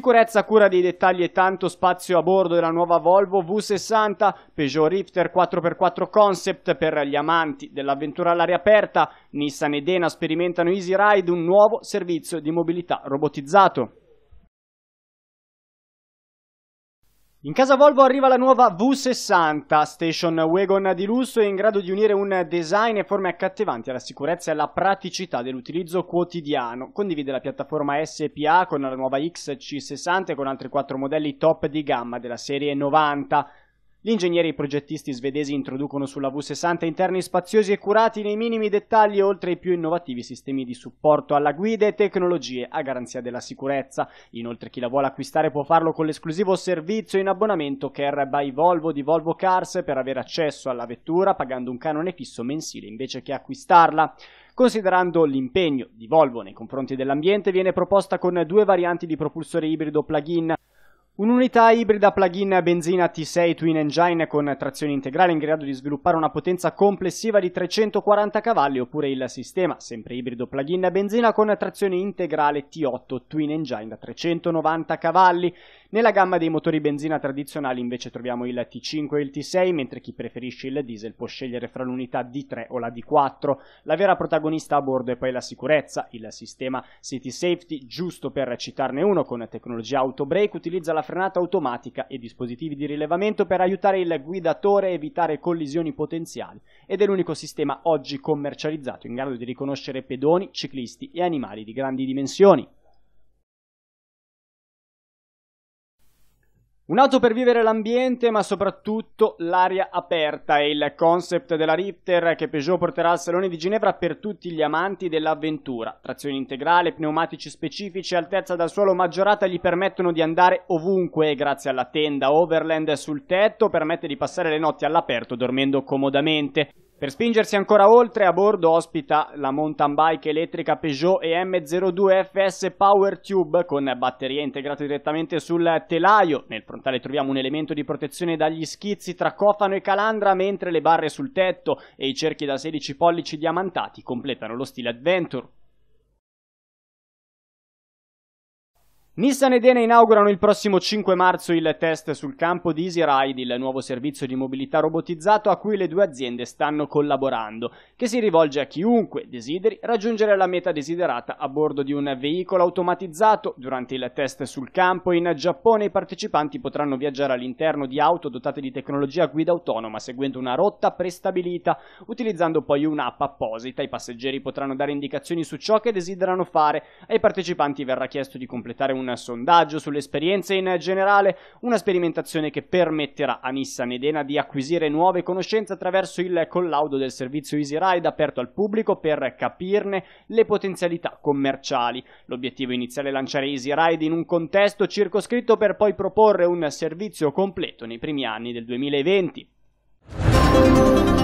Sicurezza, cura dei dettagli e tanto spazio a bordo della nuova Volvo V60, Peugeot Rifter 4x4 Concept per gli amanti dell'avventura all'aria aperta, Nissan e Dena sperimentano Easy Ride, un nuovo servizio di mobilità robotizzato. In casa Volvo arriva la nuova V60, station wagon di lusso e in grado di unire un design e forme accattivanti alla sicurezza e alla praticità dell'utilizzo quotidiano. Condivide la piattaforma SPA con la nuova XC60 e con altri quattro modelli top di gamma della serie 90. Gli ingegneri e i progettisti svedesi introducono sulla V60 interni spaziosi e curati nei minimi dettagli oltre ai più innovativi sistemi di supporto alla guida e tecnologie a garanzia della sicurezza. Inoltre chi la vuole acquistare può farlo con l'esclusivo servizio in abbonamento Care by Volvo di Volvo Cars per avere accesso alla vettura pagando un canone fisso mensile invece che acquistarla. Considerando l'impegno di Volvo nei confronti dell'ambiente viene proposta con due varianti di propulsore ibrido plug-in Un'unità ibrida plug-in benzina T6 Twin Engine con trazione integrale in grado di sviluppare una potenza complessiva di 340 cavalli oppure il sistema, sempre ibrido plug-in benzina con trazione integrale T8 Twin Engine da 390 cavalli. Nella gamma dei motori benzina tradizionali invece troviamo il T5 e il T6, mentre chi preferisce il diesel può scegliere fra l'unità D3 o la D4. La vera protagonista a bordo è poi la sicurezza, il sistema City Safety, giusto per citarne uno, con tecnologia autobrake utilizza la frenata automatica e dispositivi di rilevamento per aiutare il guidatore a evitare collisioni potenziali ed è l'unico sistema oggi commercializzato in grado di riconoscere pedoni, ciclisti e animali di grandi dimensioni. Un'auto per vivere l'ambiente, ma soprattutto l'aria aperta è il concept della Ripter che Peugeot porterà al Salone di Ginevra per tutti gli amanti dell'avventura. Trazione integrale, pneumatici specifici e altezza dal suolo maggiorata gli permettono di andare ovunque e grazie alla tenda Overland sul tetto permette di passare le notti all'aperto dormendo comodamente. Per spingersi ancora oltre, a bordo ospita la mountain bike elettrica Peugeot EM02 FS Power Tube con batteria integrata direttamente sul telaio. Nel frontale troviamo un elemento di protezione dagli schizzi tra cofano e calandra, mentre le barre sul tetto e i cerchi da 16 pollici diamantati completano lo stile Adventure. Nissan e Dene inaugurano il prossimo 5 marzo il test sul campo di Easy Ride, il nuovo servizio di mobilità robotizzato a cui le due aziende stanno collaborando, che si rivolge a chiunque desideri raggiungere la meta desiderata a bordo di un veicolo automatizzato. Durante il test sul campo in Giappone i partecipanti potranno viaggiare all'interno di auto dotate di tecnologia guida autonoma seguendo una rotta prestabilita, utilizzando poi un'app apposita. I passeggeri potranno dare indicazioni su ciò che desiderano fare, ai partecipanti verrà chiesto di completare un sondaggio sulle esperienze in generale una sperimentazione che permetterà a Nissa Medena di acquisire nuove conoscenze attraverso il collaudo del servizio Easy Ride aperto al pubblico per capirne le potenzialità commerciali. L'obiettivo iniziale è lanciare Easy Ride in un contesto circoscritto per poi proporre un servizio completo nei primi anni del 2020.